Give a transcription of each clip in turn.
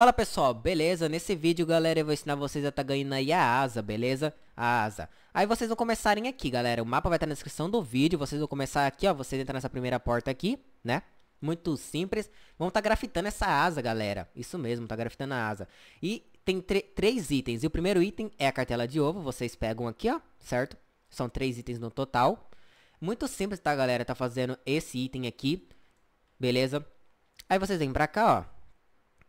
Fala pessoal, beleza? Nesse vídeo, galera, eu vou ensinar vocês a tá ganhando aí a asa, beleza? A asa. Aí vocês vão começarem aqui, galera. O mapa vai estar tá na descrição do vídeo. Vocês vão começar aqui, ó. Vocês entram nessa primeira porta aqui, né? Muito simples. Vão estar tá grafitando essa asa, galera. Isso mesmo, tá grafitando a asa. E tem três itens. E o primeiro item é a cartela de ovo. Vocês pegam aqui, ó, certo? São três itens no total. Muito simples, tá, galera? Tá fazendo esse item aqui, beleza? Aí vocês vêm pra cá, ó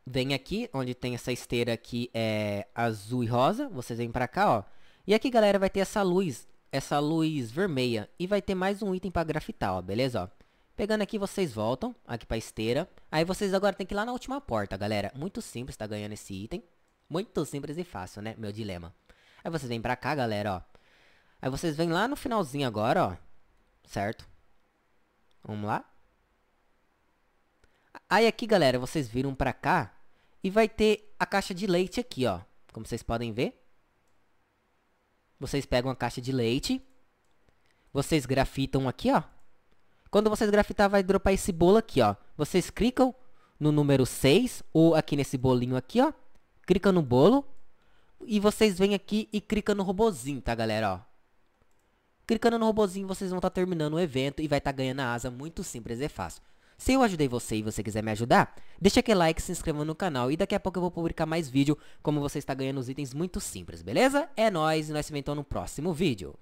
vem aqui, onde tem essa esteira que é azul e rosa. Vocês vêm pra cá, ó. E aqui, galera, vai ter essa luz, essa luz vermelha. E vai ter mais um item pra grafitar, ó, beleza, ó. Pegando aqui, vocês voltam aqui pra esteira. Aí vocês agora tem que ir lá na última porta, galera. Muito simples, tá ganhando esse item. Muito simples e fácil, né? Meu dilema. Aí vocês vêm pra cá, galera, ó. Aí vocês vêm lá no finalzinho agora, ó. Certo? Vamos lá. Aí aqui, galera, vocês viram pra cá. E vai ter a caixa de leite aqui, ó. Como vocês podem ver. Vocês pegam a caixa de leite. Vocês grafitam aqui, ó. Quando vocês grafitar, vai dropar esse bolo aqui, ó. Vocês clicam no número 6 ou aqui nesse bolinho aqui, ó. Clica no bolo. E vocês vêm aqui e clica no robozinho, tá, galera, ó. Clicando no robozinho, vocês vão estar tá terminando o evento e vai estar tá ganhando a asa. Muito simples e é fácil. Se eu ajudei você e você quiser me ajudar, deixa aquele like, se inscreva no canal e daqui a pouco eu vou publicar mais vídeo como você está ganhando os itens muito simples, beleza? É nóis e nós se vemos então no próximo vídeo.